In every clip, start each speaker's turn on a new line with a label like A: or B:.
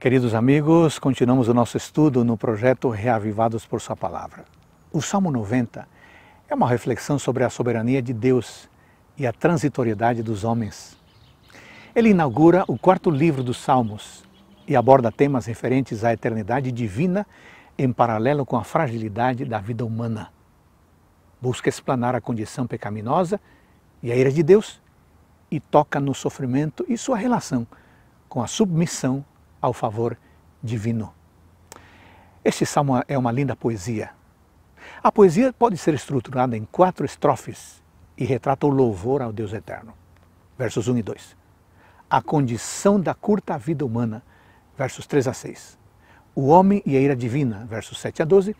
A: Queridos amigos, continuamos o nosso estudo no projeto Reavivados por Sua Palavra. O Salmo 90 é uma reflexão sobre a soberania de Deus e a transitoriedade dos homens. Ele inaugura o quarto livro dos Salmos e aborda temas referentes à eternidade divina em paralelo com a fragilidade da vida humana. Busca explanar a condição pecaminosa e a ira de Deus e toca no sofrimento e sua relação com a submissão ao favor divino. Este salmo é uma linda poesia. A poesia pode ser estruturada em quatro estrofes e retrata o louvor ao Deus eterno. Versos 1 e 2. A condição da curta vida humana, versos 3 a 6. O homem e a ira divina, versos 7 a 12.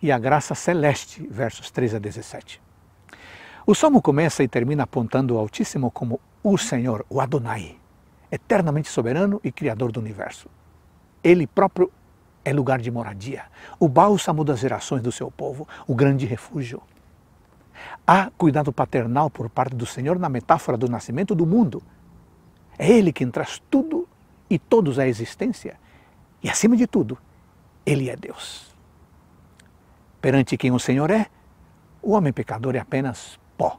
A: E a graça celeste, versos 3 a 17. O salmo começa e termina apontando o Altíssimo como o Senhor, o Adonai, eternamente soberano e criador do universo. Ele próprio é lugar de moradia, o bálsamo das gerações do seu povo, o grande refúgio. Há cuidado paternal por parte do Senhor na metáfora do nascimento do mundo. É Ele quem traz tudo e todos à existência. E, acima de tudo, Ele é Deus. Perante quem o Senhor é, o homem pecador é apenas pó.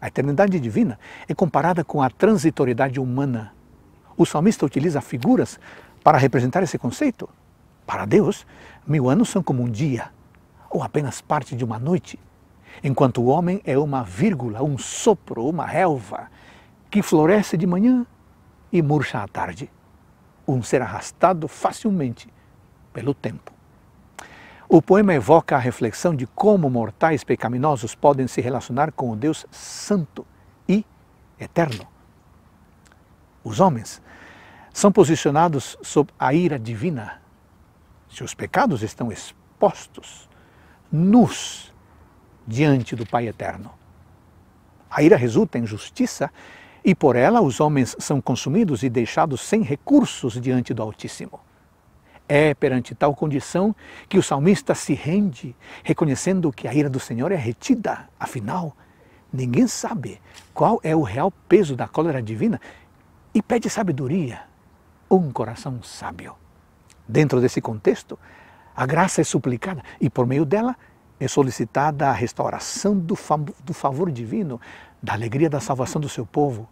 A: A eternidade divina é comparada com a transitoriedade humana o salmista utiliza figuras para representar esse conceito. Para Deus, mil anos são como um dia, ou apenas parte de uma noite, enquanto o homem é uma vírgula, um sopro, uma relva, que floresce de manhã e murcha à tarde, um ser arrastado facilmente pelo tempo. O poema evoca a reflexão de como mortais pecaminosos podem se relacionar com o Deus Santo e Eterno os homens, são posicionados sob a ira divina. Seus pecados estão expostos, nus, diante do Pai Eterno. A ira resulta em justiça e por ela os homens são consumidos e deixados sem recursos diante do Altíssimo. É perante tal condição que o salmista se rende, reconhecendo que a ira do Senhor é retida. Afinal, ninguém sabe qual é o real peso da cólera divina e pede sabedoria, um coração sábio. Dentro desse contexto, a graça é suplicada e por meio dela é solicitada a restauração do, do favor divino, da alegria da salvação do seu povo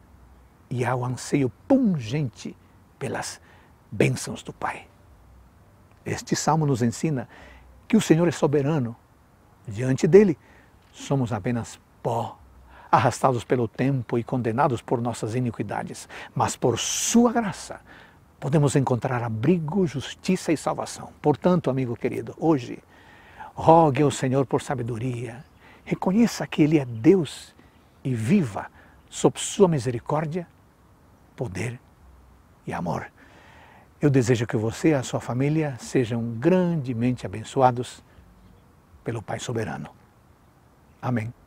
A: e ao anseio pungente pelas bênçãos do Pai. Este salmo nos ensina que o Senhor é soberano. Diante dele, somos apenas pó arrastados pelo tempo e condenados por nossas iniquidades, mas por Sua graça podemos encontrar abrigo, justiça e salvação. Portanto, amigo querido, hoje, rogue ao Senhor por sabedoria, reconheça que Ele é Deus e viva sob Sua misericórdia, poder e amor. Eu desejo que você e a sua família sejam grandemente abençoados pelo Pai Soberano. Amém.